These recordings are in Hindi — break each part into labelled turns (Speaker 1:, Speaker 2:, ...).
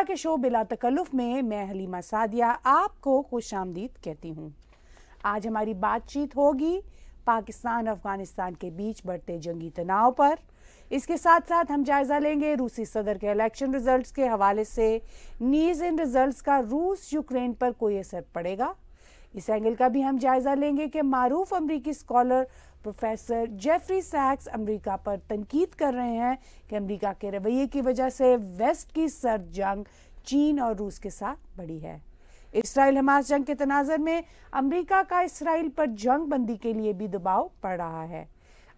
Speaker 1: तरह के शो बिला तकल्लुफ़ में मैं हलीमा सादिया आपको खुश आमदीद कहती हूँ आज हमारी बातचीत होगी पाकिस्तान अफगानिस्तान के बीच बढ़ते जंगी तनाव पर इसके साथ साथ हम जायज़ा लेंगे रूसी सदर के इलेक्शन रिजल्ट्स के हवाले से नीज़ इन रिजल्ट्स का रूस यूक्रेन पर कोई असर पड़ेगा इस एंगल का भी हम जायज़ा लेंगे कि मारूफ अमरीकी स्कॉलर प्रोफेसर जेफरी सैक्स अमेरिका पर तनकीद कर रहे हैं कि अमेरिका के रवैये की वजह से वेस्ट की सर्द जंग चीन और रूस के साथ बढ़ी है इसराइल हमास जंग के तनाजर में अमेरिका का इसराइल पर जंग बंदी के लिए भी दबाव पड़ रहा है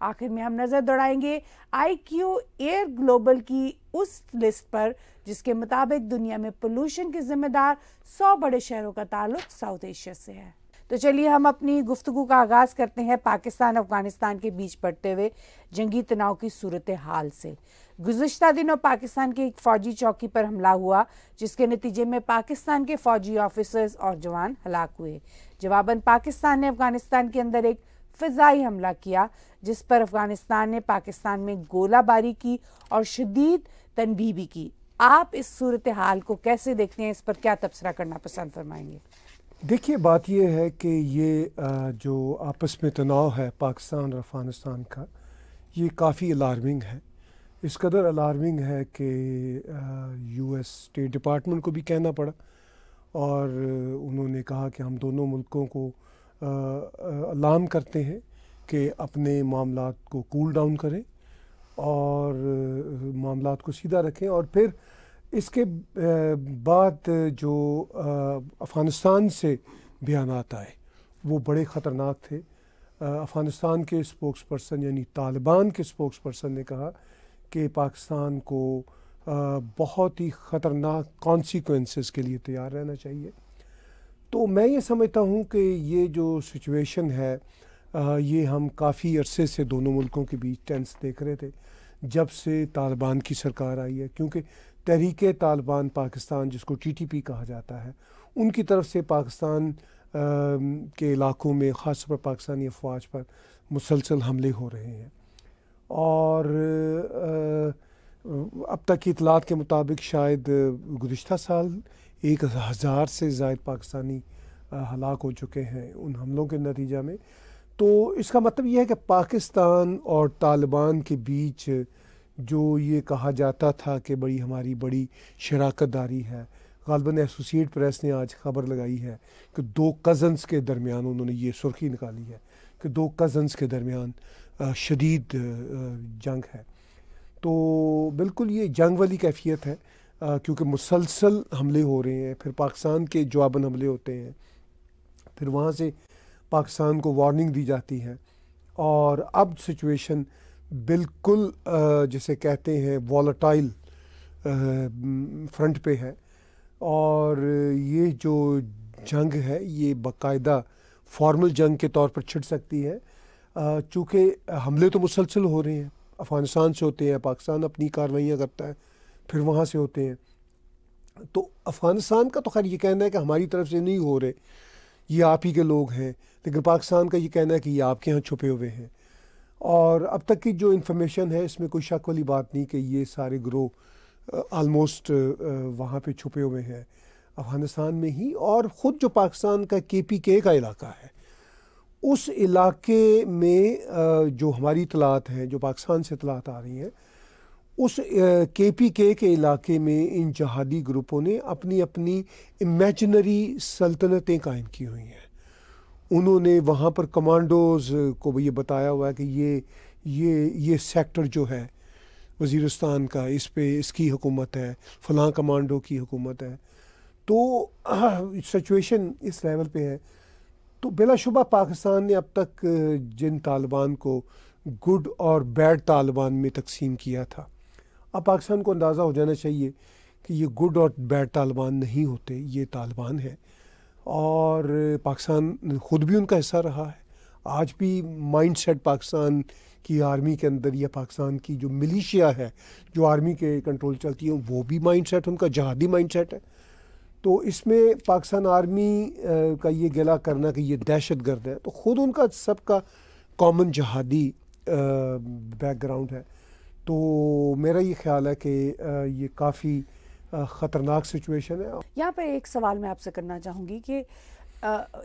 Speaker 1: आखिर में हम नज़र दौड़ाएंगे आई क्यू एयर ग्लोबल की उस लिस्ट पर जिसके मुताबिक दुनिया में पोल्यूशन के जिम्मेदार 100 बड़े शहरों का ताल्लुक साउथ एशिया से है तो चलिए हम अपनी गुफ्तु का आगाज़ करते हैं पाकिस्तान अफगानिस्तान के बीच बढ़ते हुए जंगी तनाव की सूरत हाल से गुजशत दिनों पाकिस्तान की एक फौजी चौकी पर हमला हुआ जिसके नतीजे में पाकिस्तान के फौजी ऑफिसर्स और जवान हलाक हुए जवाबन पाकिस्तान ने अफगानिस्तान के अंदर एक फजाई हमला किया जिस पर अफगानिस्तान ने पाकिस्तान में गोलाबारी की और शदीद भी की आप इस सूरत हाल को कैसे देखते हैं इस पर क्या तबसरा करना पसंद फरमाएंगे
Speaker 2: देखिए बात यह है कि ये जो आपस में तनाव है पाकिस्तान और अफ़गानिस्तान का ये काफ़ी अलार्मिंग है इस कदर अलार्मिंग है कि यूएस स्टेट डिपार्टमेंट को भी कहना पड़ा और उन्होंने कहा कि हम दोनों मुल्कों को अलार्म करते हैं कि अपने मामला को कूल डाउन करें और मामला को सीधा रखें और फिर इसके बाद जो अफ़गानिस्तान से बयान आए वो बड़े ख़तरनाक थे अफ़गानिस्तान के स्पोक्स पर्सन यानी तालिबान के स्पोक्स पर्सन ने कहा कि पाकिस्तान को बहुत ही ख़तरनाक कॉन्सिक्वेंसेस के लिए तैयार रहना चाहिए तो मैं ये समझता हूँ कि ये जो सिचुएशन है ये हम काफ़ी अरसे से दोनों मुल्कों के बीच टेंस देख रहे थे जब से तालिबान की सरकार आई है क्योंकि तहरीक तालिबान पाकिस्तान जिसको पी कहा जाता है उनकी तरफ से पाकिस्तान के इलाकों में ख़ास पर पाकिस्तानी अफवाज पर मुसलसल हमले हो रहे हैं और अब तक की इतलात के मुताबिक शायद गुज्त साल एक हज़ार से जायद पाकिस्तानी हलाक हो चुके हैं उन हमलों के नतीजा में तो इसका मतलब यह है कि पाकिस्तान और तालिबान के बीच जो ये कहा जाता था कि बड़ी हमारी बड़ी शराकत दारी है गालबन एसोसिएट प्रेस ने आज खबर लगाई है कि दो कज़न्स के दरमियान उन्होंने ये सुर्खी निकाली है कि दो कज़न्स के दरमियान शदीद जंग है तो बिल्कुल ये जंग वाली कैफियत है क्योंकि मुसलसल हमले हो रहे हैं फिर पाकिस्तान के जवाबन हमले होते हैं फिर वहाँ से पाकिस्तान को वार्निंग दी जाती है और अब सिचुएशन बिल्कुल जिसे कहते हैं वॉलटाइल फ्रंट पे है और ये जो जंग है ये बाकायदा फॉर्मल जंग के तौर पर छिड़ सकती है चूँकि हमले तो मुसलसल हो रहे हैं अफ़गानिस्तान से होते हैं पाकिस्तान अपनी कार्रवाइयाँ करता है फिर वहाँ से होते हैं तो अफ़गानिस्तान का तो खैर ये कहना है कि हमारी तरफ से नहीं हो रहे ये आप ही के लोग हैं लेकिन पाकिस्तान का ये कहना है कि ये आपके यहाँ छुपे हुए हैं और अब तक की जो इन्फॉर्मेशन है इसमें कोई शक वाली बात नहीं कि ये सारे ग्रोह आलमोस्ट वहाँ पे छुपे हुए हैं अफ़गानिस्तान में ही और ख़ुद जो पाकिस्तान का के पी के का इलाका है उस इलाके में जो हमारी इतलात हैं जो पाकिस्तान से इतलात आ रही हैं उस के पी के के इलाके में इन जहादी ग्रुपों ने अपनी अपनी इमेजनरी सल्तनतें कायम की हुई हैं उन्होंने वहाँ पर कमांडोज को भी ये बताया हुआ है कि ये ये ये सेक्टर जो है वजीरस्तान का इस पे इसकी हुकूमत है फलां कमांडो की हुकूमत है तो सिचुएशन इस लेवल पे है तो बिलाशुबा पाकिस्तान ने अब तक जिन तालिबान को गुड और बैड तालिबान में तकसीम किया था अब पाकिस्तान को अंदाज़ा हो जाना चाहिए कि ये गुड और बैड तालिबान नहीं होते ये तालिबान है और पाकिस्तान ख़ुद भी उनका हिस्सा रहा है आज भी माइंड सेट पाकिस्तान की आर्मी के अंदर या पाकिस्तान की जो मिलिशिया है जो आर्मी के कंट्रोल चलती है वो भी माइंड सेट उनका जहादी माइंड सेट है तो इसमें पाकिस्तान आर्मी का ये गला करना कि ये दहशत गर्द है तो ख़ुद उनका सबका कॉमन जहादी बैकग्राउंड है तो मेरा ये ख्याल है कि ये काफ़ी ख़तरनाक सिचुएशन है
Speaker 1: यहाँ पर एक सवाल मैं आपसे करना चाहूँगी कि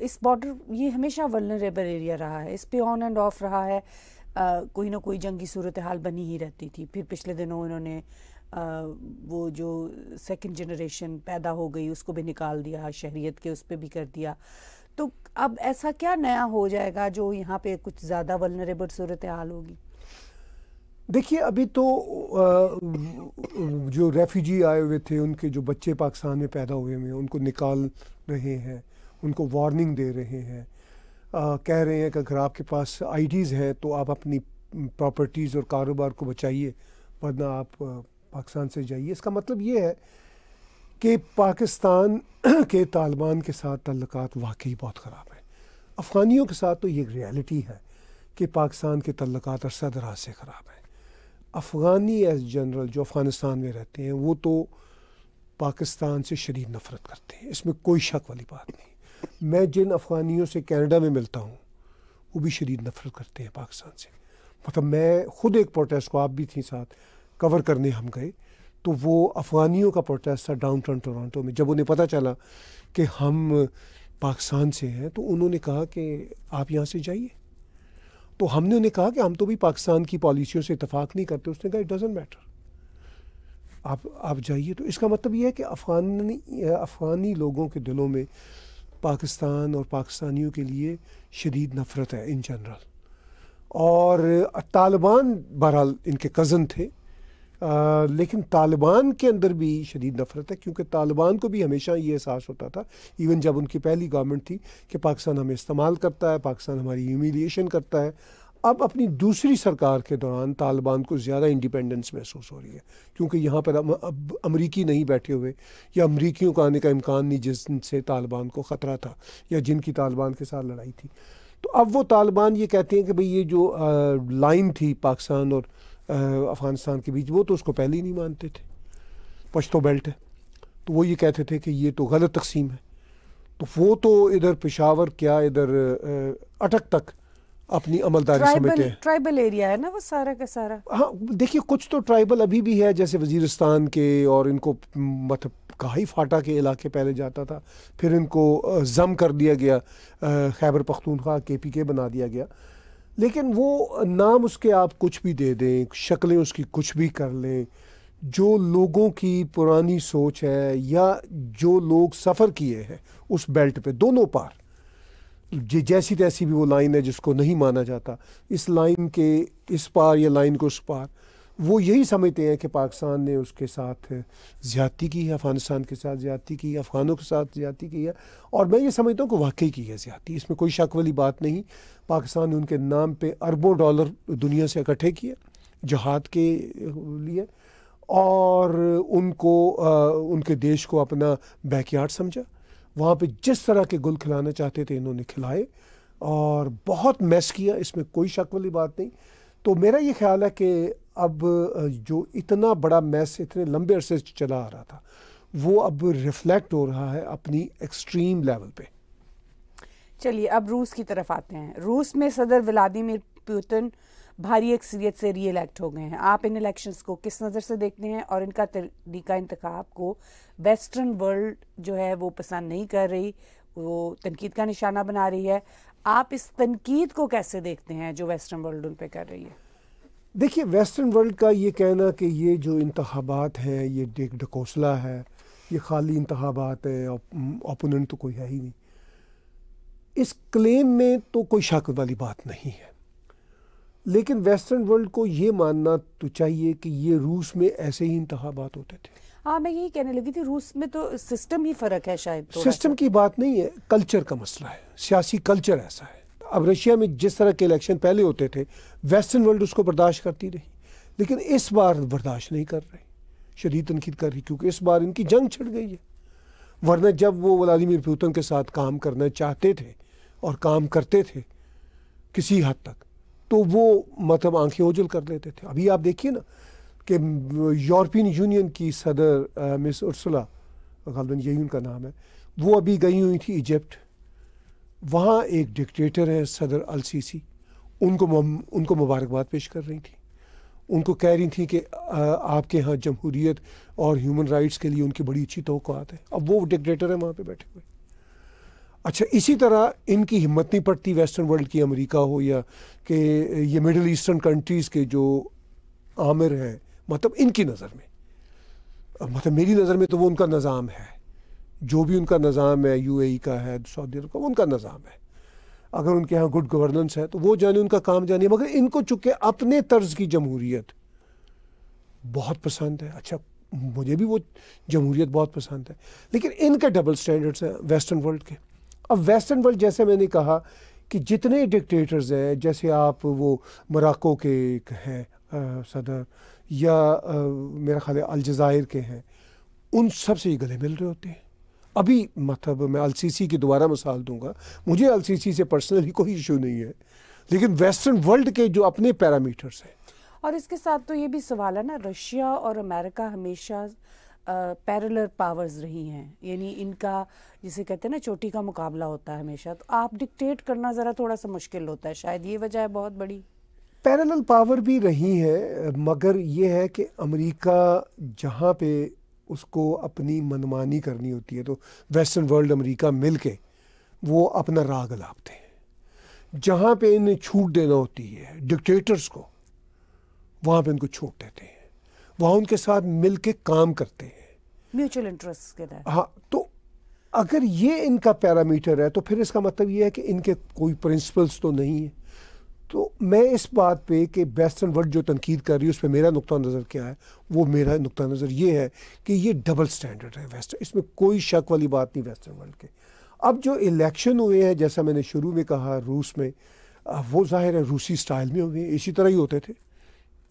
Speaker 1: इस बॉर्डर ये हमेशा वलनरेबल एरिया रहा है इस पे ऑन एंड ऑफ रहा है कोई ना कोई जंगी सूरत हाल बनी ही रहती थी फिर पिछले दिनों इन्होंने वो जो सेकंड जनरेशन पैदा हो गई उसको भी निकाल दिया शहरीत के उस पर भी कर दिया तो अब ऐसा क्या नया हो जाएगा जो यहाँ पे कुछ ज़्यादा वलनरेबल सूरत हाल होगी
Speaker 2: देखिए अभी तो जो रेफ्यूजी आए हुए थे उनके जो बच्चे पाकिस्तान में पैदा हुए हैं उनको निकाल रहे हैं उनको वार्निंग दे रहे हैं आ, कह रहे हैं कि अगर आपके पास आईडीज़ हैं तो आप अपनी प्रॉपर्टीज़ और कारोबार को बचाइए वरना आप पाकिस्तान से जाइए इसका मतलब ये है कि पाकिस्तान के तालिबान के साथ तल्लक वाकई बहुत ख़राब हैं अफ़गानियों के साथ तो ये रियलिटी है कि पाकिस्तान के तल्लक अरसा दराज से ख़राब हैं अफ़गानी एज जनरल जो अफ़गानिस्तान में रहते हैं वो तो पाकिस्तान से शरीर नफ़रत करते हैं इसमें कोई शक वाली बात नहीं मैं जिन अफ़गानियों से कनाडा में मिलता हूँ वो भी शरीर नफ़रत करते हैं पाकिस्तान से मतलब मैं ख़ुद एक प्रोटेस्ट को आप भी थी साथ कवर करने हम गए तो वो अफ़गानियों का प्रोटेस्ट था डाउन टाउन टोरटो में जब उन्हें पता चला कि हम पाकिस्तान से हैं तो उन्होंने कहा कि आप यहाँ से जाइए तो हमने उन्हें कहा कि हम तो भी पाकिस्तान की पॉलिसियों से इतफाक़ नहीं करते उसने कहा इट डजेंट मैटर आप आप जाइए तो इसका मतलब यह है कि अफ़ानी अफ़गानी लोगों के दिलों में पाकिस्तान और पाकिस्तानियों के लिए शदीद नफ़रत है इन जनरल और तालिबान बहरहाल इनके कज़न थे आ, लेकिन तालिबान के अंदर भी शदीद नफरत है क्योंकि तालिबान को भी हमेशा ये एहसास होता था इवन जब उनकी पहली गवर्नमेंट थी कि पाकिस्तान हमें इस्तेमाल करता है पाकिस्तान हमारी ह्यूमिलिएशन करता है अब अपनी दूसरी सरकार के दौरान तालिबान को ज़्यादा इंडिपेंडेंस महसूस हो रही है क्योंकि यहाँ पर अब अमरीकी नहीं बैठे हुए या अमरीकियों का आने का इम्कान नहीं जिनसे तालिबान को ख़तरा था या जिनकी तालिबान के साथ लड़ाई थी तो अब वो तालिबान ये कहते हैं कि भाई ये जो आ, लाइन थी पाकिस्तान और अफ़गानिस्तान के बीच वो तो उसको पहले ही नहीं मानते थे पश्तो बेल्ट है तो वो ये कहते थे कि ये तो गलत तकसीम है तो वो तो इधर पेशावर क्या इधर अटक तक अपनी अमलदारी समझते हैं
Speaker 1: ट्राइबल एरिया है ना वो सारा का सारा
Speaker 2: हाँ देखिए कुछ तो ट्राइबल अभी भी है जैसे वजीरस्तान के और इनको मतलब कहाई फाटा के इलाके पहले जाता था फिर इनको जम कर दिया गया खैबर पख्तूनख्वा के पी के बना दिया गया लेकिन वो नाम उसके आप कुछ भी दे दें शक्लें उसकी कुछ भी कर लें जो लोगों की पुरानी सोच है या जो लोग सफ़र किए हैं उस बेल्ट पे दोनों पार जैसी तैसी भी वो लाइन है जिसको नहीं माना जाता इस लाइन के इस पार या लाइन को उस पार वो यही समझते हैं कि पाकिस्तान ने उसके साथ ज्यादती की है अफ़गानिस्तान के साथ ज्यादती की है अफ़गानों के साथ ज्यादती की है और मैं ये समझता हूँ कि वाकई की है ज्यादती इसमें कोई शक वाली बात नहीं पाकिस्तान ने उनके नाम पे अरबों डॉलर दुनिया से इकट्ठे किए जहाद के लिए और उनको आ, उनके देश को अपना बैकयार्ड समझा वहाँ पर जिस तरह के गुल खिलाना चाहते थे इन्होंने खिलाए और बहुत मैस किया इसमें कोई शक वाली बात नहीं तो मेरा ये ख्याल है कि अब जो इतना बड़ा मैस इतने लंबे अरसे चला आ रहा था वो अब रिफ्लेक्ट हो रहा है अपनी एक्सट्रीम लेवल पे
Speaker 1: चलिए अब रूस की तरफ आते हैं रूस में सदर व्लादिमिर पुतिन भारी अक्सरियत से री इलेक्ट हो गए हैं आप इन इलेक्शन को किस नज़र से देखते हैं और इनका तरीका इंतखाब को वेस्टर्न वर्ल्ड जो है वो पसंद नहीं कर रही वो तनकीद का निशाना बना रही है आप इस तनकीद को कैसे देखते हैं जो वेस्टर्न वर्ल्ड उन पर कर रही है
Speaker 2: देखिए वेस्टर्न वर्ल्ड का ये कहना कि ये जो इंतबात हैं ये डेक ढकोसला है ये खाली इंतबात है ओपोनेंट तो कोई है ही नहीं इस क्लेम में तो कोई शक वाली बात नहीं है लेकिन वेस्टर्न वर्ल्ड को ये मानना तो चाहिए कि ये रूस में ऐसे ही इंतबात होते थे
Speaker 1: हाँ मैं यही कहने लगी थी रूस में तो सिस्टम ही फ़र्क है शायद सिस्टम
Speaker 2: की बात नहीं है कल्चर का मसला है सियासी कल्चर ऐसा है अब रशिया में जिस तरह के इलेक्शन पहले होते थे वेस्टर्न वर्ल्ड उसको बर्दाश्त करती रही लेकिन इस बार बर्दाश्त नहीं कर रहे शदीद तनकीद कर रही क्योंकि इस बार इनकी जंग छिड़ गई है वरना जब वो व्लादिमिर पुतिन के साथ काम करना चाहते थे और काम करते थे किसी हद तक तो वो मतलब आंखें ओझल कर लेते थे अभी आप देखिए ना कि यूरोपियन यूनियन की सदर मिस उर्सुला गलत यही उनका नाम है वो अभी गई हुई थी इजिप्ट वहाँ एक डिक्टेटर हैं सदर अलसीसी उनको उनको मुबारकबाद पेश कर रही थी उनको कह रही थी कि आपके यहाँ जमहूरीत और ह्यूमन राइट्स के लिए उनकी बड़ी अच्छी तोक़ात है अब वो डिक्टेटर हैं वहाँ पे बैठे हुए अच्छा इसी तरह इनकी हिम्मत नहीं पड़ती वेस्टर्न वर्ल्ड की अमेरिका हो या कि ये मिडल ईस्टर्न कंट्रीज़ के जो आमिर हैं मतलब इनकी नज़र में मतलब मेरी नज़र में तो वो उनका निज़ाम है जो भी उनका निज़ाम है यू e का है सऊदी अरब का उनका निज़ाम है अगर उनके यहाँ गुड गवर्नेंस है तो वो जाने उनका काम जानिए मगर इनको चूँकि अपने तर्ज की जमहूरीत बहुत पसंद है अच्छा मुझे भी वो जमहूरीत बहुत पसंद है लेकिन इनके डबल स्टैंडर्ड्स हैं वेस्टर्न वर्ल्ड के अब वेस्टर्न वर्ल्ड जैसे मैंने कहा कि जितने डिक्टेटर्स हैं जैसे आप वो मराको के हैं सदर या आ, मेरा ख्याल अलजायर के हैं उन सब से ये गले मिल रहे होते हैं अभी मतलब मैं सी सी की दोबारा मिसाल दूंगा मुझे एल सी सी से पर्सनली कोई इशू नहीं है लेकिन वेस्टर्न वर्ल्ड के जो अपने पैरामीटर्स हैं
Speaker 1: और इसके साथ तो ये भी सवाल है ना रशिया और अमेरिका हमेशा पैरलर पावर्स रही हैं यानी इनका जिसे कहते हैं ना चोटी का मुकाबला होता है हमेशा तो आप डिक्टेट करना ज़रा थोड़ा सा मुश्किल होता है शायद ये वजह है बहुत बड़ी पैरल
Speaker 2: पावर भी रही है मगर ये है कि अमेरिका जहाँ पे उसको अपनी मनमानी करनी होती है तो वेस्टर्न वर्ल्ड अमेरिका मिल के वो अपना राग लापते हैं जहाँ पे इन्हें छूट देना होती है डिक्टेटर्स को वहाँ पे इनको छूट देते हैं वहाँ उनके साथ मिल के काम करते हैं
Speaker 1: म्यूचुअल इंटरेस्ट के तहत
Speaker 2: हाँ तो अगर ये इनका पैरामीटर है तो फिर इसका मतलब ये है कि इनके कोई प्रिंसिपल्स तो नहीं है तो मैं इस बात पे कि वेस्टर्न वर्ल्ड जो तनकीद कर रही है उस पर मेरा नुक़ नज़र क्या है वो मेरा नुक़ नज़र ये है कि ये डबल स्टैंडर्ड है वेस्टर्न इसमें कोई शक वाली बात नहीं वेस्टर्न वर्ल्ड के अब जो इलेक्शन हुए हैं जैसा मैंने शुरू में कहा रूस में वो ज़ाहिर है रूसी स्टाइल में हुए हैं इसी तरह ही होते थे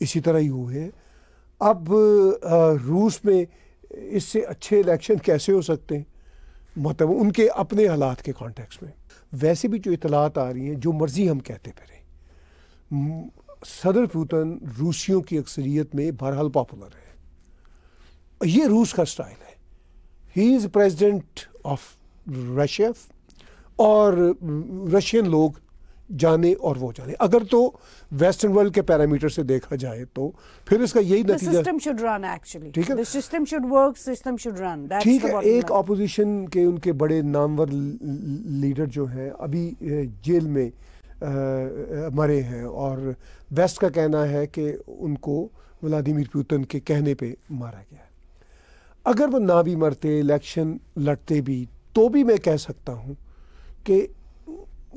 Speaker 2: इसी तरह ही हुए हैं अब रूस में इससे अच्छे इलेक्शन कैसे हो सकते हैं मतलब उनके अपने हालात के कॉन्टेक्स में वैसे भी जो इतलात आ रही हैं जो मर्ज़ी हम कहते फिर सदर पुतन रूसियों की अक्सरियत में बहरहाल पॉपुलर है ये रूस का स्टाइल है ही इज़ प्रेजिडेंट ऑफ रशिया और रशियन लोग जाने और वो जाने अगर तो वेस्टर्न वर्ल्ड के पैरामीटर से देखा जाए तो फिर इसका यही नतीजा सिस्टम
Speaker 1: शुड रन एक्चुअली ठीक है system should work system should run ठीक है एक
Speaker 2: ऑपोजिशन के उनके बड़े नामवर लीडर जो हैं अभी जेल में मरे हैं और वेस्ट का कहना है कि उनको व्लादिमिर पुतिन के कहने पे मारा गया है अगर वो ना भी मरते इलेक्शन लड़ते भी तो भी मैं कह सकता हूँ कि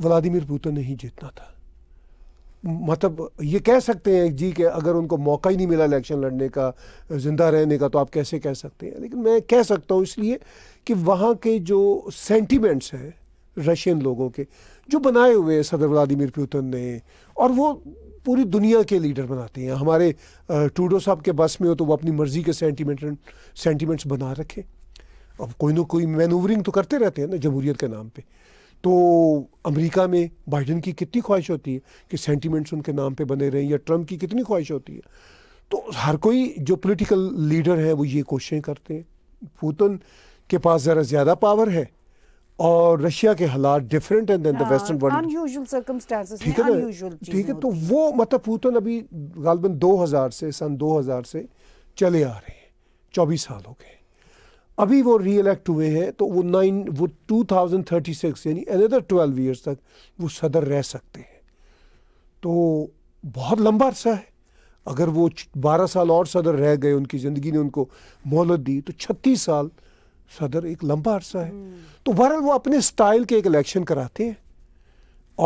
Speaker 2: व्लादिमिर पुतिन नहीं जीतना था मतलब ये कह सकते हैं जी कि अगर उनको मौका ही नहीं मिला इलेक्शन लड़ने का ज़िंदा रहने का तो आप कैसे कह सकते हैं लेकिन मैं कह सकता हूँ इसलिए कि वहाँ के जो सेंटिमेंट्स हैं रशियन लोगों के जो बनाए हुए हैं सदर व्लादिमिर पुतिन ने और वो पूरी दुनिया के लीडर बनाते हैं हमारे टूडो साहब के बस में हो तो वो अपनी मर्ज़ी के सेंटीमेंट सेंटीमेंट्स बना रखें अब कोई ना कोई मैनूवरिंग तो करते रहते हैं ना जमहूरियत के नाम पे तो अमेरिका में बाइडन की कितनी ख्वाहिश होती है कि सेंटीमेंट्स उनके नाम पे बने रहें या ट्रंप की कितनी ख्वाहिश होती है तो हर कोई जो पॉलिटिकल लीडर हैं वो ये कोशिशें करते हैं पुतिन के पास ज़रा ज़्यादा पावर है और रशिया के हालात डिफरेंट हैं द वेस्टर्न वर्ल्ड
Speaker 1: अनयूजुअल ठीक है ठीक
Speaker 2: है तो वो मतलब पूतन अभी गालबन 2000 से सन 2000 से चले आ रहे हैं चौबीस साल हो गए अभी वो री हुए हैं तो वो नाइन वो 2036 यानी अनदर 12 इयर्स तक वो सदर रह सकते हैं तो बहुत लंबा अरसा है अगर वो 12 साल और सदर रह गए उनकी ज़िंदगी ने उनको मोहलत दी तो छत्तीस साल सदर एक लंबा अरसा है हम्म। तो बहरहाल वो अपने स्टाइल के एक इलेक्शन कराते हैं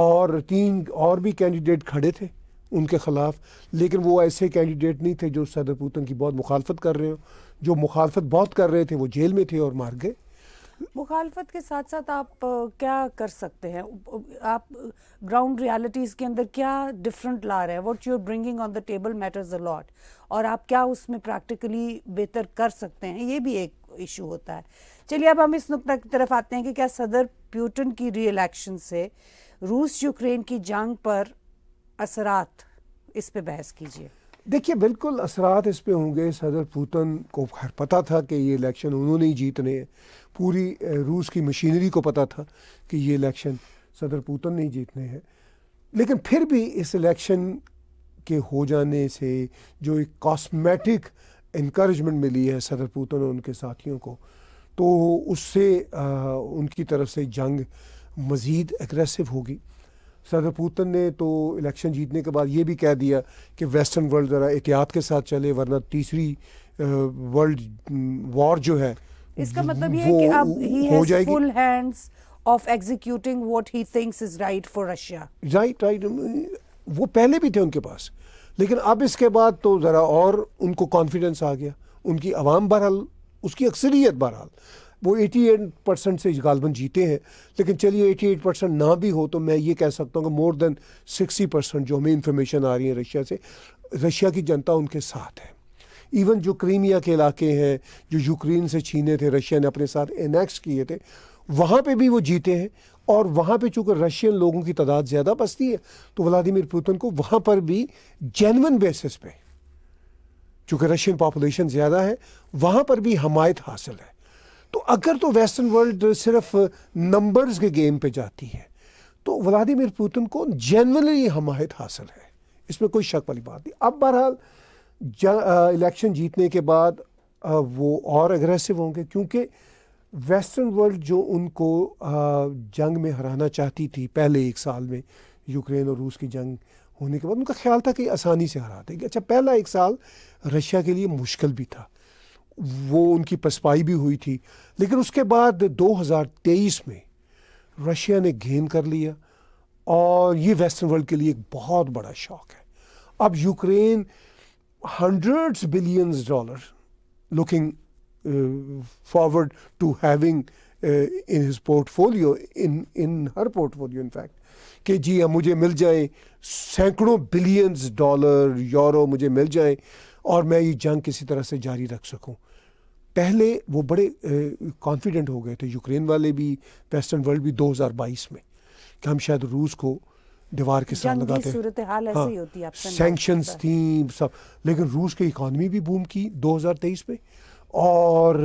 Speaker 2: और तीन और भी कैंडिडेट खड़े थे उनके ख़िलाफ़ लेकिन वो ऐसे कैंडिडेट नहीं थे जो सदर पुतन की बहुत मुखालफत कर रहे हो जो मुखालफत बहुत कर रहे थे वो जेल में थे और मार गए
Speaker 1: मुखालफत के साथ साथ आप क्या कर सकते हैं आप ग्राउंड रियलिटीज़ के अंदर क्या डिफरेंट ला रहे हैं what you are bringing on the table matters a lot और आप क्या उसमें प्रैक्टिकली बेहतर कर सकते हैं ये भी एक इशू होता है चलिए अब हम इस नुकता की तरफ आते हैं कि क्या सदर प्यूटन की री इलेक्शन से रूस यूक्रेन की जंग पर असरात इस पर बहस कीजिए
Speaker 2: देखिए बिल्कुल असरात इस पे होंगे सदर पुतन को खैर पता था कि ये इलेक्शन उन्होंने ही जीतने हैं पूरी रूस की मशीनरी को पता था कि ये इलेक्शन सदर पुतन नहीं जीतने हैं लेकिन फिर भी इस इलेक्शन के हो जाने से जो एक कॉस्मेटिक इनक्रेजमेंट मिली है सदर पुतन और उनके साथियों को तो उससे उनकी तरफ से जंग मज़ीद एग्रेसिव होगी सदर पुतन ने तो इलेक्शन जीतने के बाद ये भी कह दिया कि वेस्टर्न वर्ल्ड ज़रा एहतियात के साथ चले वरना तीसरी वर्ल्ड वॉर जो है
Speaker 1: इसका मतलब ये है कि अब ही हो जाएगी full hands off executing what he thinks is right for Russia
Speaker 2: right right वो पहले भी थे उनके पास लेकिन अब इसके बाद तो ज़रा और उनको कॉन्फिडेंस आ गया उनकी आवाम बहरहाल उसकी अक्सरियत बहरहाल वो 88 परसेंट से गालबन जीते हैं लेकिन चलिए 88 परसेंट ना भी हो तो मैं ये कह सकता हूँ कि मोर देन 60 परसेंट जो हमें इंफॉर्मेशन आ रही है रशिया से रशिया की जनता उनके साथ है इवन जो क्रीमिया के इलाके हैं जो यूक्रेन से छीने थे रशिया ने अपने साथ एनेक्स किए थे वहाँ पे भी वो जीते हैं और वहाँ पे चूँकि रशियन लोगों की तादाद ज़्यादा बसती है तो व्लादिमिर पुतिन को वहाँ पर भी जेनवन बेसिस पे चूँकि रशियन पॉपुलेशन ज़्यादा है वहाँ पर भी हमायत हासिल है तो अगर तो वेस्टर्न वर्ल्ड सिर्फ नंबर्स के गेम पे जाती है तो व्लादिमिर पुतिन को जेनवनली हमायत हासिल है इसमें कोई शक वाली बात नहीं अब बहरहाल इलेक्शन जीतने के बाद आ, वो और अग्रेसिव होंगे क्योंकि वेस्टर्न वर्ल्ड जो उनको जंग में हराना चाहती थी पहले एक साल में यूक्रेन और रूस की जंग होने के बाद उनका ख्याल था कि आसानी से हरा देंगे अच्छा पहला एक साल रशिया के लिए मुश्किल भी था वो उनकी पसपाई भी हुई थी लेकिन उसके बाद 2023 में रशिया ने गेन कर लिया और ये वेस्टर्न वर्ल्ड के लिए एक बहुत बड़ा शौक है अब Ukraine hundreds billions dollar looking Uh, forward to having uh, in his portfolio, in, in her portfolio, in fact. कि जी अब मुझे मिल जाए सैकड़ों बिलियंस डॉलर यूरो मुझे मिल जाए और मैं ये जंग किसी तरह से जारी रख सकूं पहले वो बड़े कॉन्फिडेंट uh, हो गए थे यूक्रेन वाले भी वेस्टर्न वर्ल्ड भी 2022 में कि हम शायद रूस को दीवार के साथ लगाते हैं हाँ,
Speaker 1: सैंक्शंस
Speaker 2: थी सब लेकिन रूस की इकॉनमी भी बूम की 2023 में और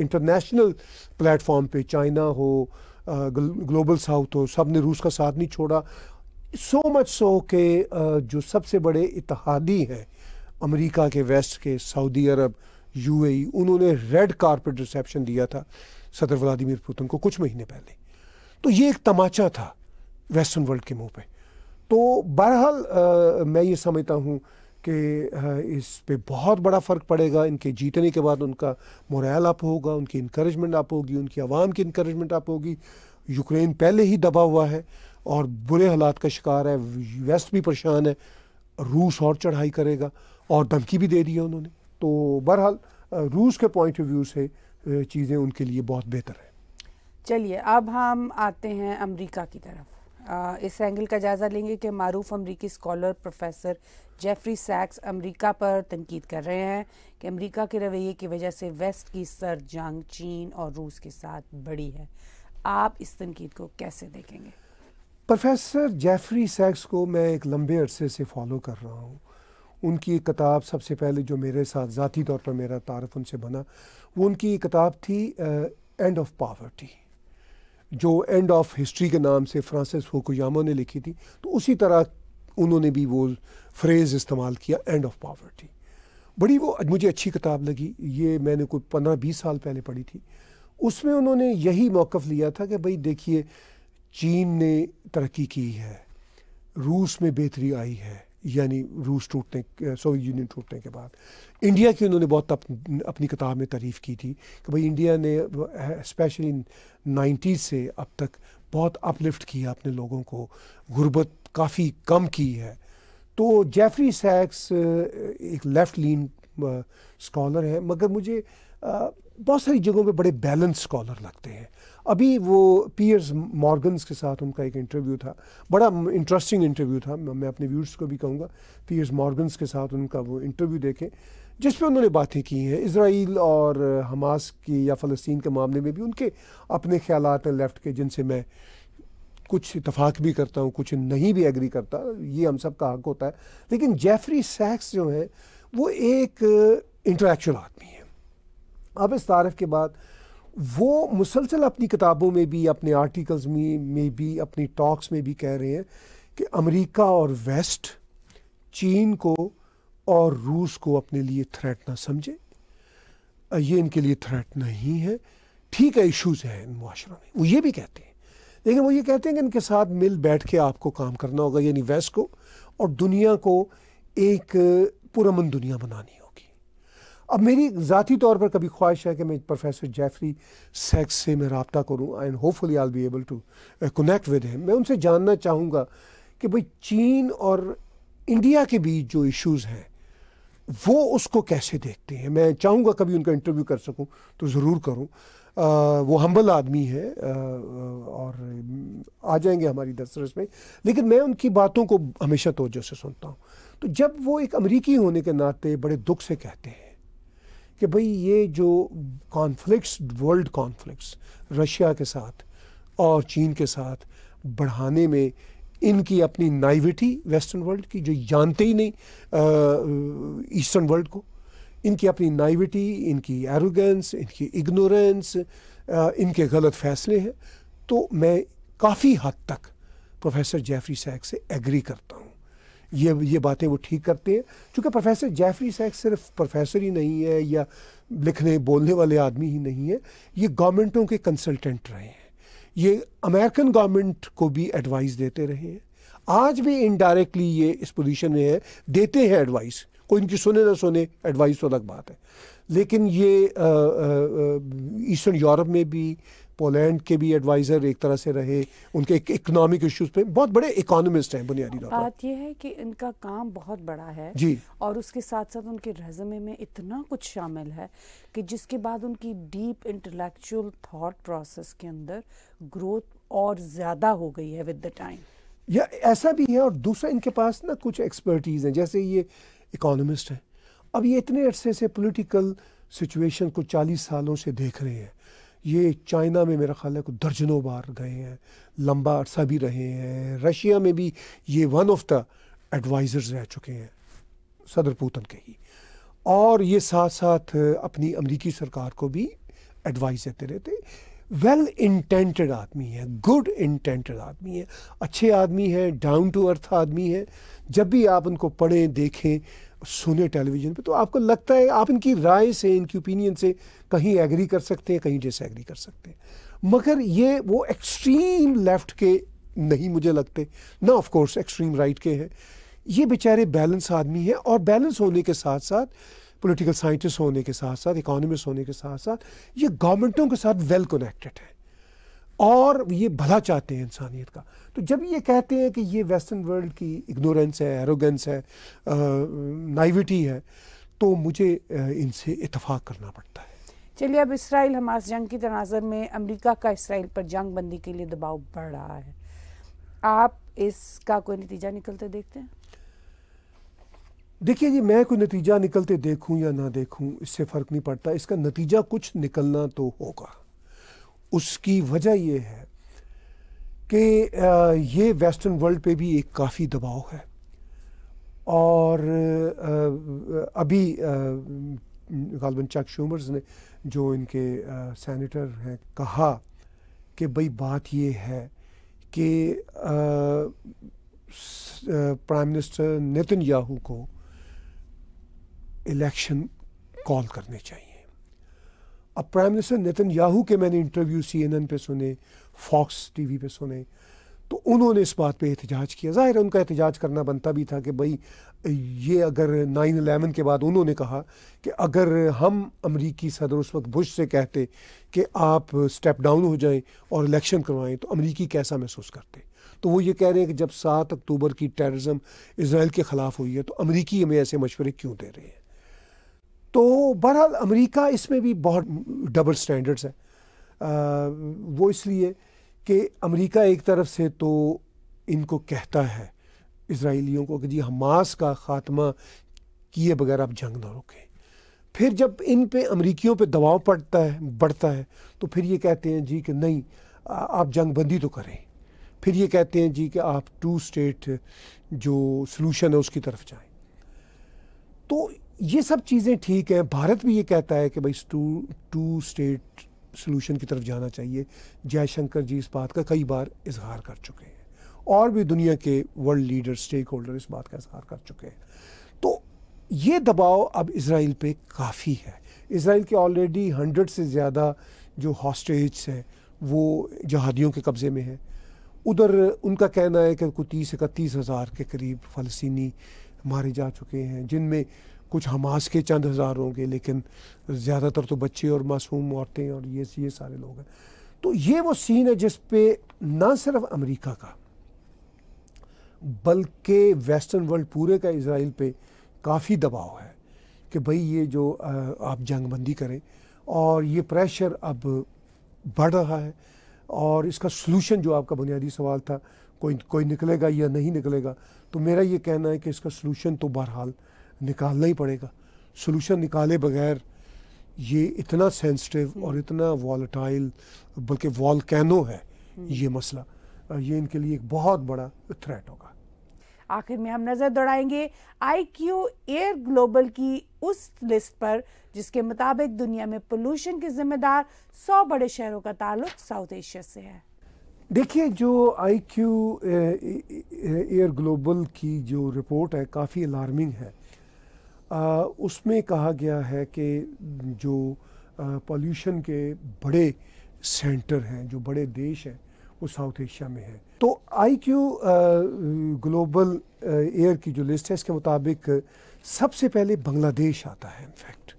Speaker 2: इंटरनेशनल प्लेटफॉर्म पे चाइना हो ग्लोबल साउथ हो सब ने रूस का साथ नहीं छोड़ा सो मच सो के जो सबसे बड़े इतिहादी हैं अमेरिका के वेस्ट के सऊदी अरब यूएई उन्होंने रेड कारपेट रिसेप्शन दिया था सदर व्लादिमिर पुतिन को कुछ महीने पहले तो ये एक तमाचा था वेस्टर्न वर्ल्ड के मुंह पे तो बहरहाल मैं ये समझता हूँ कि इस पे बहुत बड़ा फ़र्क पड़ेगा इनके जीतने के बाद उनका मोरल अप होगा उनकी इनक्रेजमेंट अप होगी उनकी आवाम की इनक्रेजमेंट अप होगी यूक्रेन पहले ही दबा हुआ है और बुरे हालात का शिकार है वेस्ट भी परेशान है रूस और चढ़ाई करेगा और धमकी भी दे दी है उन्होंने तो बहरहाल रूस के पॉइंट ऑफ व्यू से चीज़ें उनके लिए बहुत बेहतर है
Speaker 1: चलिए अब हम आते हैं अमरीका की तरफ इस एंगल का जायज़ा लेंगे कि मरूफ अमरीकी स्कॉलर प्रोफेसर जेफरी सैक्स अमरीका पर तनकीद कर रहे हैं कि अमरीका के रवैये की वजह से वेस्ट की सर जंग चीन और रूस के साथ बड़ी है आप इस तनकीद को कैसे देखेंगे
Speaker 2: प्रोफेसर जेफरी सैक्स को मैं एक लंबे अरसे से फॉलो कर रहा हूँ उनकी एक किताब सबसे पहले जो मेरे साथ ज़ाती तौर पर मेरा तारफ़ उनसे बना वो उनकी किताब थी एंड ऑफ पावर्टी जो एंड ऑफ हिस्ट्री के नाम से फ्रांसिस फुकुयामा ने लिखी थी तो उसी तरह उन्होंने भी वो फ्रेज़ इस्तेमाल किया एंड ऑफ पावर्टी बड़ी वो मुझे अच्छी किताब लगी ये मैंने कोई पंद्रह बीस साल पहले पढ़ी थी उसमें उन्होंने यही मौक़ लिया था कि भाई देखिए चीन ने तरक्की की है रूस में बेहतरी आई है यानी रूस टूटने सोवियत यूनियन टूटने के बाद इंडिया की उन्होंने बहुत अप, अपनी किताब में तारीफ़ की थी कि भाई इंडिया ने स्पेशली नाइन्टीज़ से अब तक बहुत अपलिफ्ट किया अपने लोगों को गुर्बत काफ़ी कम की है तो जेफरी सैक्स एक लेफ़्ट लीन स्कॉलर है मगर मुझे बहुत सारी जगहों पे बड़े बैलेंस स्कॉलर लगते हैं अभी वो पियर्स मॉर्गन्स के साथ उनका एक इंटरव्यू था बड़ा इंटरेस्टिंग इंटरव्यू था मैं अपने व्यूर्स को भी कहूँगा पियर्स मॉर्गन्स के साथ उनका वो इंटरव्यू देखें जिस पे उन्होंने बातें की हैं इसराइल और हमास की या फ़लस्तीन के मामले में भी उनके अपने ख्याल हैं लेफ़्ट के जिनसे मैं कुछ इतफाक़ भी करता हूँ कुछ नहीं भी एग्री करता ये हम सब का हक होता है लेकिन जेफरी सैक्स जो हैं वो एक इंटलेक्चुअल आदमी है अब इस तारीफ के बाद वो मुसलसल अपनी किताबों में भी अपने आर्टिकल्स में में भी अपनी टॉक्स में भी कह रहे हैं कि अमेरिका और वेस्ट चीन को और रूस को अपने लिए थ्रेट ना समझे ये इनके लिए थ्रेट नहीं है ठीक है इश्यूज़ हैं इन माशरों में वो ये भी कहते हैं लेकिन वो ये कहते हैं कि इनके साथ मिल बैठ के आपको काम करना होगा यानी वेस्ट को और दुनिया को एक पुरमन दुनिया बनानी अब मेरी ज़ाती तौर पर कभी ख्वाहिश है कि मैं प्रोफेसर जेफरी सेक्स से मैं रबता करूँ and hopefully I be able to connect with him मैं उनसे जानना चाहूँगा कि भाई चीन और इंडिया के बीच जो इश्यूज़ हैं वो उसको कैसे देखते हैं मैं चाहूँगा कभी उनका इंटरव्यू कर सकूँ तो ज़रूर करूँ uh, वो हम्बल आदमी है आ, uh, uh, और आ जाएंगे हमारी दस्तरस में लेकिन मैं उनकी बातों को हमेशा तोजह से सुनता हूँ तो जब वो एक अमरीकी होने के नाते बड़े दुख से कहते हैं कि भाई ये जो कॉन्फ्लिक्ट्स वर्ल्ड कॉन्फ्लिक्ट्स रशिया के साथ और चीन के साथ बढ़ाने में इनकी अपनी नाइविटी वेस्टर्न वर्ल्ड की जो जानते ही नहीं ईस्टर्न वर्ल्ड को इनकी अपनी नाइविटी इनकी एरोगेंस इनकी इग्नोरेंस इनके गलत फैसले हैं तो मैं काफ़ी हद तक प्रोफेसर जेफरी सैक से एग्री करता हूँ ये ये बातें वो ठीक करते हैं चूँकि प्रोफेसर जैफरी सैक्स सिर्फ प्रोफेसर ही नहीं है या लिखने बोलने वाले आदमी ही नहीं है ये गवर्नमेंटों के कंसल्टेंट रहे हैं ये अमेरिकन गवर्नमेंट को भी एडवाइस देते रहे हैं आज भी इनडायरेक्टली ये इस पोजीशन में है देते हैं एडवाइस कोई इनकी सुने ना सुने एडवाइस तो अलग बात है लेकिन ये ईस्टर्न यूरोप में भी पोलैंड के भी एडवाइज़र एक तरह से रहे उनके इकोनॉमिक इश्यूज पे बहुत बड़े इकोनॉमिस्ट हैं बुनियादी तौर
Speaker 1: बात यह है कि इनका काम बहुत बड़ा है जी और उसके साथ साथ उनके रेजमे में इतना कुछ शामिल है कि जिसके बाद उनकी डीप इंटेलेक्चुअल थाट प्रोसेस के अंदर ग्रोथ और ज़्यादा हो गई है विद द टाइम
Speaker 2: या ऐसा भी है और दूसरा इनके पास ना कुछ एक्सपर्टीज़ हैं जैसे ये इकोनॉमिस्ट हैं अब ये इतने अरसे से पॉलिटिकल सिचुएशन को 40 सालों से देख रहे हैं ये चाइना में मेरा ख्याल है कुछ दर्जनों बार गए हैं लंबा अरसा भी रहे हैं रशिया में भी ये वन ऑफ द एडवाइज़र्स रह चुके हैं सदर पुतिन के ही और ये साथ साथ अपनी अमरीकी सरकार को भी एडवाइस देते रहते वेल इंटेंटेड आदमी है गुड इंटेंटेड आदमी है अच्छे आदमी हैं डाउन टू अर्थ आदमी है जब भी आप उनको पढ़ें देखें सुने टेलीविज़न पे तो आपको लगता है आप इनकी राय से इनकी ओपिनियन से कहीं एग्री कर सकते हैं कहीं डिसएग्री कर सकते हैं मगर ये वो एक्सट्रीम लेफ़्ट के नहीं मुझे लगते ना ऑफ कोर्स एक्सट्रीम राइट के हैं ये बेचारे बैलेंस आदमी हैं और बैलेंस होने के साथ साथ पॉलिटिकल साइंटिस्ट होने के साथ साथ इकोनॉमिस्ट होने के साथ साथ ये गवर्नमेंटों के साथ वेल कनेक्टेड है और ये भला चाहते हैं इंसानियत का तो जब ये कहते हैं कि ये वेस्टर्न वर्ल्ड की इग्नोरेंस है एरोगेंस है नाइविटी है तो मुझे इनसे इतफाक़ करना पड़ता है
Speaker 1: चलिए अब इसराइल हमास जंग की तनाजर में अमेरिका का इसराइल पर जंग बंदी के लिए दबाव बढ़ रहा है आप इसका कोई नतीजा निकलते देखते हैं
Speaker 2: देखिए जी मैं कोई नतीजा निकलते देखूं या ना देखूं इससे फ़र्क नहीं पड़ता इसका नतीजा कुछ निकलना तो होगा उसकी वजह यह है कि ये वेस्टर्न वर्ल्ड पे भी एक काफ़ी दबाव है और अभी गालबन चक शूमर्स ने जो इनके सेनेटर हैं कहा कि भाई बात ये है कि प्राइम मिनिस्टर नितिन याहू को इलेक्शन कॉल करने चाहिए अब प्राइम मिनिस्टर नितिन याहू के मैंने इंटरव्यू सी एन एन पे सुने फॉक्स टी वी पर सुने तो उन्होंने इस बात पर एहतजाज किया ज़ाहिर है उनका एहतजाज करना बनता भी था कि भाई ये अगर नाइन अलेवन के बाद उन्होंने कहा कि अगर हम अमरीकी सदर उस वक्त बुश से कहते कि आप स्टेप डाउन हो जाएं और इलेक्शन करवाएं तो अमरीकी कैसा महसूस करते तो वो ये कह रहे हैं कि जब सात अक्टूबर की टेररिज्म इसराइल के ख़िलाफ़ हुई है तो अमरीकी हमें ऐसे मशवरे क्यों दे रहे हैं तो बहरहाल अमेरिका इसमें भी बहुत डबल स्टैंडर्ड्स हैं वो इसलिए कि अमेरिका एक तरफ से तो इनको कहता है इसराइलियों को कि जी हमास का ख़ात्मा किए बगैर आप जंग ना रोकें फिर जब इन पे अमरीकियों पे दबाव पड़ता है बढ़ता है तो फिर ये कहते हैं जी कि नहीं आप जंग बंदी तो करें फिर ये कहते हैं जी कि आप टू स्टेट जो सलूशन है उसकी तरफ जाएं तो ये सब चीज़ें ठीक हैं भारत भी ये कहता है कि भाई टू टू स्टेट सोल्यूशन की तरफ जाना चाहिए जयशंकर जी इस बात का कई बार इजहार कर चुके हैं और भी दुनिया के वर्ल्ड लीडर स्टेक होल्डर इस बात का इजहार कर चुके हैं तो ये दबाव अब इसराइल पे काफ़ी है इसराइल के ऑलरेडी हंड्रेड से ज़्यादा जो हॉस्टेज हैं वो जहादियों के कब्ज़े में है उधर उनका कहना है कि कुछ तीस इकतीस हज़ार के करीब फ़लस्तनी मारे जा चुके हैं जिनमें कुछ हमास के चंद हज़ार होंगे लेकिन ज़्यादातर तो बच्चे और मासूम औरतें और ये ये सारे लोग हैं तो ये वो सीन है जिस पे ना सिर्फ अमेरिका का बल्कि वेस्टर्न वर्ल्ड पूरे का इसराइल पे काफ़ी दबाव है कि भाई ये जो आप जंग बंदी करें और ये प्रेशर अब बढ़ रहा है और इसका सलूशन जो आपका बुनियादी सवाल था कोई कोई निकलेगा या नहीं निकलेगा तो मेरा ये कहना है कि इसका सलूशन तो बहरहाल निकालना ही पड़ेगा सोल्यूशन निकाले बगैर ये इतना सेंसिटिव और इतना वॉलटाइल बल्कि वॉलकैनो है हम्म। ये मसला ये इनके लिए एक बहुत बड़ा थ्रेट होगा
Speaker 1: आखिर में हम नज़र दौड़ाएंगे आई क्यू एयर ग्लोबल की उस लिस्ट पर जिसके मुताबिक दुनिया में पोल्यूशन के जिम्मेदार सौ बड़े शहरों का ताल्लुक साउथ एशिया से है
Speaker 2: देखिए जो आई क्यू एयर ग्लोबल की जो रिपोर्ट है काफ़ी अलार्मिंग है उसमें कहा गया है कि जो पॉल्यूशन के बड़े सेंटर हैं जो बड़े देश हैं वो साउथ एशिया में है तो आई क्यू ग्लोबल एयर की जो लिस्ट है इसके मुताबिक सबसे पहले बांग्लादेश आता है इनफैक्ट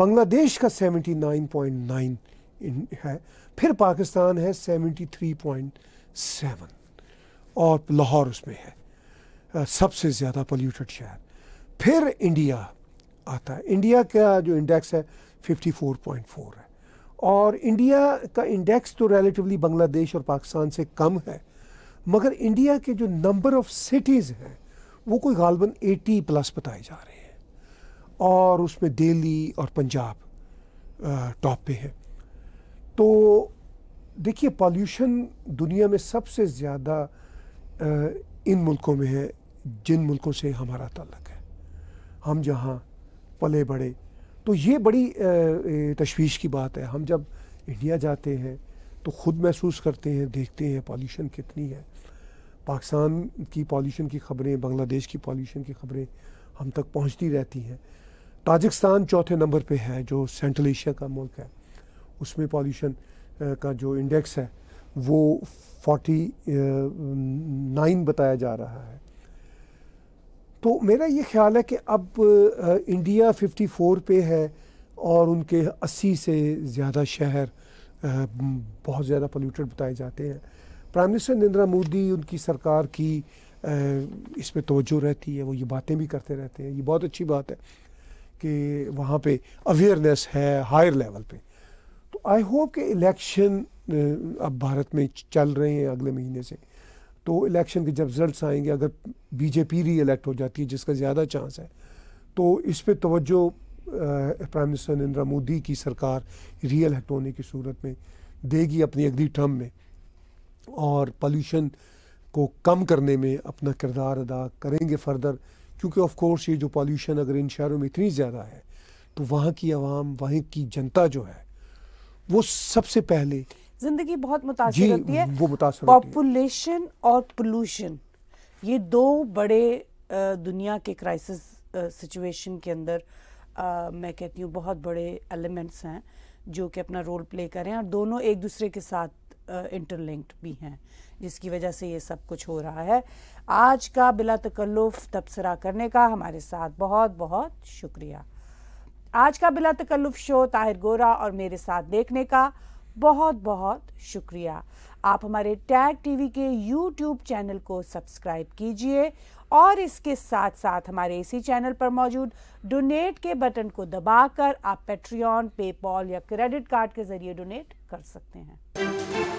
Speaker 2: बांग्लादेश का 79.9 है फिर पाकिस्तान है 73.7 और लाहौर उसमें है सबसे ज़्यादा पोल्यूटेड शहर फिर इंडिया आता है इंडिया का जो इंडेक्स है 54.4 है और इंडिया का इंडेक्स तो रिलेटिवली बांग्लादेश और पाकिस्तान से कम है मगर इंडिया के जो नंबर ऑफ सिटीज़ हैं वो कोई गालबन 80 प्लस बताए जा रहे हैं और उसमें दिल्ली और पंजाब टॉप पे है तो देखिए पॉल्यूशन दुनिया में सबसे ज़्यादा इन मुल्कों में है जिन मुल्कों से हमारा ताल्लक है हम जहाँ पले बड़े तो ये बड़ी तशवीश की बात है हम जब इंडिया जाते हैं तो ख़ुद महसूस करते हैं देखते हैं पॉल्यूशन कितनी है पाकिस्तान की पॉल्यूशन की खबरें बांग्लादेश की पॉल्यूशन की खबरें हम तक पहुंचती रहती हैं ताजिकस्तान चौथे नंबर पे है जो सेंट्रल एशिया का मुल्क है उसमें पॉल्यूशन का जो इंडेक्स है वो फोर्टी नाइन बताया जा रहा है तो मेरा ये ख्याल है कि अब इंडिया 54 पे है और उनके 80 से ज़्यादा शहर बहुत ज़्यादा पोल्यूटेड बताए जाते हैं प्राइम मिनिस्टर नरेंद्र मोदी उनकी सरकार की इस पर तोज्जो रहती है वो ये बातें भी करते रहते हैं ये बहुत अच्छी बात है कि वहाँ पे अवेयरनेस है हायर लेवल पे तो आई होप कि इलेक्शन अब भारत में चल रहे हैं अगले महीने से तो इलेक्शन के जब रिजल्ट आएंगे अगर बीजेपी री इलेक्ट हो जाती है जिसका ज़्यादा चांस है तो इस पर तोज्जो प्राइम मिनिस्टर नरेंद्र मोदी की सरकार री इलेक्ट होने की सूरत में देगी अपनी अगली टर्म में और पॉल्यूशन को कम करने में अपना किरदार अदा करेंगे फर्दर क्योंकि ऑफ कोर्स ये जो पॉल्यूशन अगर इन शहरों में इतनी ज़्यादा है तो वहाँ की आवाम वहीं की जनता जो है वो सबसे पहले
Speaker 1: जिंदगी बहुत मुतासर होती है वो मुतासर पॉपुलेशन और पोल्यूशन ये दो बड़े दुनिया के क्राइसिस सिचुएशन के अंदर आ, मैं कहती हूँ बहुत बड़े एलिमेंट्स हैं जो कि अपना रोल प्ले करें और दोनों एक दूसरे के साथ इंटरलिंक्ड भी हैं जिसकी वजह से ये सब कुछ हो रहा है आज का बिला तकल्लुफ़ तबसरा करने का हमारे साथ बहुत बहुत शुक्रिया आज का बिला तकल्लुफ़ शो ताहिर गोरा और मेरे साथ देखने का बहुत बहुत शुक्रिया आप हमारे टैग टीवी के यूट्यूब चैनल को सब्सक्राइब कीजिए और इसके साथ साथ हमारे इसी चैनल पर मौजूद डोनेट के बटन को दबाकर आप पेट्रियन पेपॉल या क्रेडिट कार्ड के जरिए डोनेट कर सकते हैं